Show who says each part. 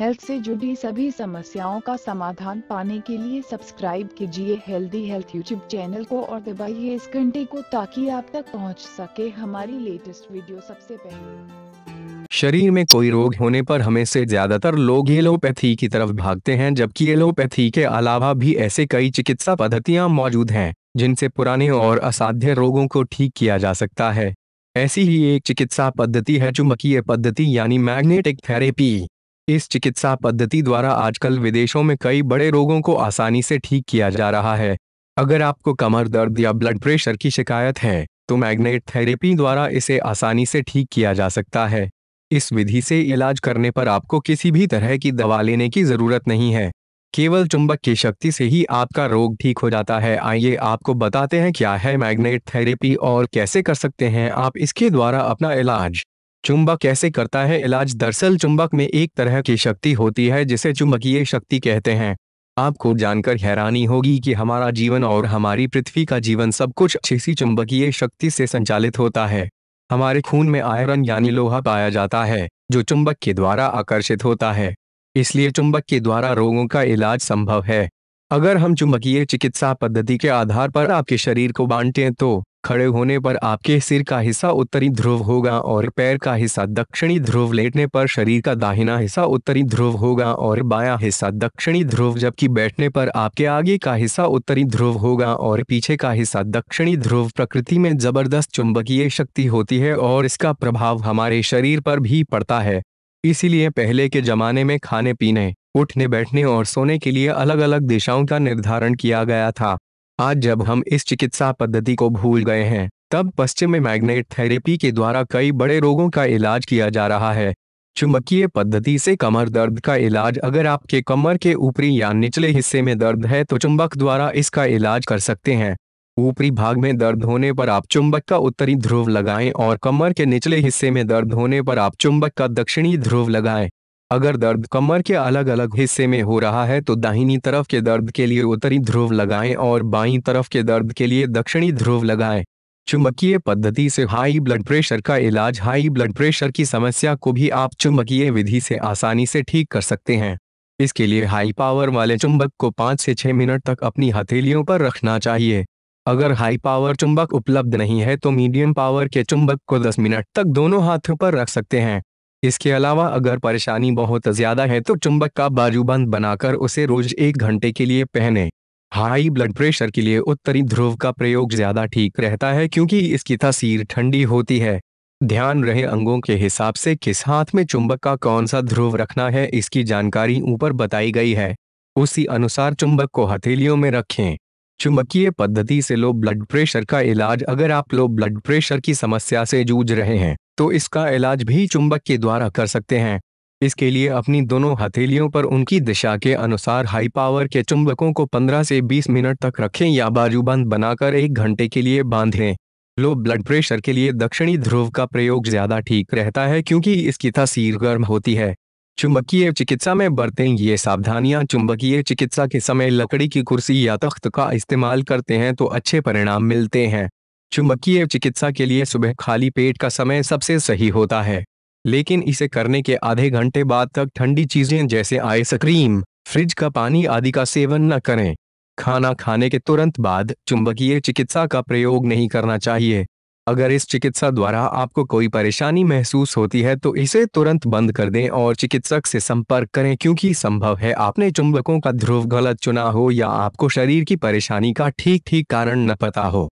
Speaker 1: health से जुड़ी सभी समस्याओं का समाधान पाने के लिए सब्सक्राइब कीजिए हेल्दी हेल्थ यूट्यूब चैनल को और दबाइए इस घंटे को ताकि आप तक पहुंच सके हमारी लेटेस्ट वीडियो सबसे पहले शरीर में कोई रोग होने पर हमें से ज्यादातर लोग एलोपैथी की तरफ भागते हैं जबकि एलोपैथी के अलावा भी ऐसे कई चिकित्सा पद्धतियाँ मौजूद हैं जिनसे पुराने और असाध्य रोगों को ठीक किया जा सकता है ऐसी ही एक चिकित्सा पद्धति है चुंबकीय पद्धति यानी मैग्नेटिक थेरेपी इस चिकित्सा पद्धति द्वारा आजकल विदेशों में कई बड़े रोगों को आसानी से ठीक किया जा रहा है अगर आपको कमर दर्द या ब्लड प्रेशर की शिकायत है तो मैग्नेट थेरेपी द्वारा इसे आसानी से ठीक किया जा सकता है इस विधि से इलाज करने पर आपको किसी भी तरह की दवा लेने की जरूरत नहीं है केवल चुंबक की शक्ति से ही आपका रोग ठीक हो जाता है आइए आपको बताते हैं क्या है मैग्नेट थेरेपी और कैसे कर सकते हैं आप इसके द्वारा अपना इलाज चुंबक कैसे करता है इलाज दरअसल चुंबक में एक तरह की शक्ति होती है जिसे चुंबकीय शक्ति कहते हैं आपको जानकर हैरानी होगी कि हमारा जीवन और हमारी पृथ्वी का जीवन सब कुछ इसी चुंबकीय शक्ति से संचालित होता है हमारे खून में आयरन यानी लोहा पाया जाता है जो चुंबक के द्वारा आकर्षित होता है इसलिए चुंबक के द्वारा रोगों का इलाज संभव है अगर हम चुंबकीय चिकित्सा पद्धति के आधार पर आपके शरीर को बांटें तो खड़े होने पर आपके सिर का हिस्सा उत्तरी ध्रुव होगा और पैर का हिस्सा दक्षिणी ध्रुव लेटने पर शरीर का दाहिना हिस्सा उत्तरी ध्रुव होगा और बायां हिस्सा दक्षिणी ध्रुव जबकि बैठने पर आपके आगे का हिस्सा उत्तरी ध्रुव होगा और पीछे का हिस्सा दक्षिणी ध्रुव प्रकृति में जबरदस्त चुंबकीय शक्ति होती है और इसका प्रभाव हमारे शरीर पर भी पड़ता है इसीलिए पहले के जमाने में खाने पीने उठने बैठने और सोने के लिए अलग अलग दिशाओं का निर्धारण किया गया था आज जब हम इस चिकित्सा पद्धति को भूल गए हैं तब पश्चिम में मैग्नेट थेरेपी के द्वारा कई बड़े रोगों का इलाज किया जा रहा है चुंबकीय पद्धति से कमर दर्द का इलाज अगर आपके कमर के ऊपरी या निचले हिस्से में दर्द है तो चुंबक द्वारा इसका इलाज कर सकते हैं ऊपरी भाग में दर्द होने पर आप चुंबक का उत्तरी ध्रुव लगाएं और कमर के निचले हिस्से में दर्द होने पर आप चुंबक का दक्षिणी ध्रुव लगाएं अगर दर्द कमर के अलग अलग हिस्से में हो रहा है तो दाहिनी तरफ के दर्द के लिए उत्तरी ध्रुव लगाएं और बाईं तरफ के दर्द के लिए दक्षिणी ध्रुव लगाएं चुंबकीय पद्धति से हाई ब्लड प्रेशर का इलाज हाई ब्लड प्रेशर की समस्या को भी आप चुंबकीय विधि से आसानी से ठीक कर सकते हैं इसके लिए हाई पावर वाले चुंबक को पाँच से छह मिनट तक अपनी हथेलियों पर रखना चाहिए अगर हाई पावर चुंबक उपलब्ध नहीं है तो मीडियम पावर के चुंबक को 10 मिनट तक दोनों हाथों पर रख सकते हैं इसके अलावा अगर परेशानी बहुत ज्यादा है तो चुंबक का बाजूबंद बनाकर उसे रोज एक घंटे के लिए पहने हाई ब्लड प्रेशर के लिए उत्तरी ध्रुव का प्रयोग ज्यादा ठीक रहता है क्योंकि इसकी तस्वीर ठंडी होती है ध्यान रहे अंगों के हिसाब से किस हाथ में चुंबक का कौन सा ध्रुव रखना है इसकी जानकारी ऊपर बताई गई है उसी अनुसार चुंबक को हथेलियों में रखें चुंबकीय पद्धति से लो ब्लड प्रेशर का इलाज अगर आप लो ब्लड प्रेशर की समस्या से जूझ रहे हैं तो इसका इलाज भी चुंबक के द्वारा कर सकते हैं इसके लिए अपनी दोनों हथेलियों पर उनकी दिशा के अनुसार हाई पावर के चुंबकों को 15 से 20 मिनट तक रखें या बाजूबंद बनाकर एक घंटे के लिए बांधें लो ब्लड प्रेशर के लिए दक्षिणी ध्रुव का प्रयोग ज्यादा ठीक रहता है क्योंकि इसकी तासीर गर्म होती है चुंबकीय चिकित्सा में बरतें ये सावधानियां चुंबकीय चिकित्सा के समय लकड़ी की कुर्सी या तख्त का इस्तेमाल करते हैं तो अच्छे परिणाम मिलते हैं चुंबकीय चिकित्सा के लिए सुबह खाली पेट का समय सबसे सही होता है लेकिन इसे करने के आधे घंटे बाद तक ठंडी चीजें जैसे आइसक्रीम फ्रिज का पानी आदि का सेवन न करें खाना खाने के तुरंत बाद चुंबकीय चिकित्सा का प्रयोग नहीं करना चाहिए अगर इस चिकित्सा द्वारा आपको कोई परेशानी महसूस होती है तो इसे तुरंत बंद कर दें और चिकित्सक से संपर्क करें क्योंकि संभव है आपने चुंबकों का ध्रुव गलत चुना हो या आपको शरीर की परेशानी का ठीक ठीक कारण न पता हो